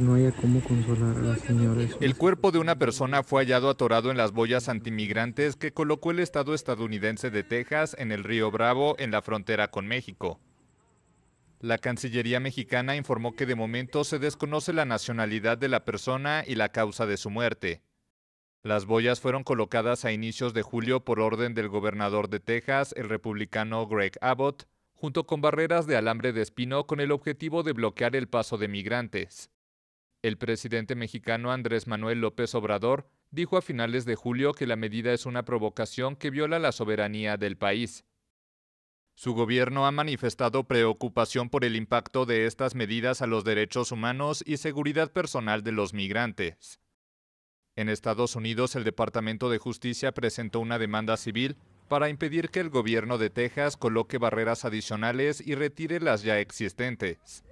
no haya El cuerpo de una persona fue hallado atorado en las boyas antimigrantes que colocó el Estado estadounidense de Texas en el río Bravo, en la frontera con México. La Cancillería mexicana informó que de momento se desconoce la nacionalidad de la persona y la causa de su muerte. Las boyas fueron colocadas a inicios de julio por orden del gobernador de Texas, el republicano Greg Abbott, junto con barreras de alambre de espino con el objetivo de bloquear el paso de migrantes. El presidente mexicano Andrés Manuel López Obrador dijo a finales de julio que la medida es una provocación que viola la soberanía del país. Su gobierno ha manifestado preocupación por el impacto de estas medidas a los derechos humanos y seguridad personal de los migrantes. En Estados Unidos, el Departamento de Justicia presentó una demanda civil para impedir que el gobierno de Texas coloque barreras adicionales y retire las ya existentes.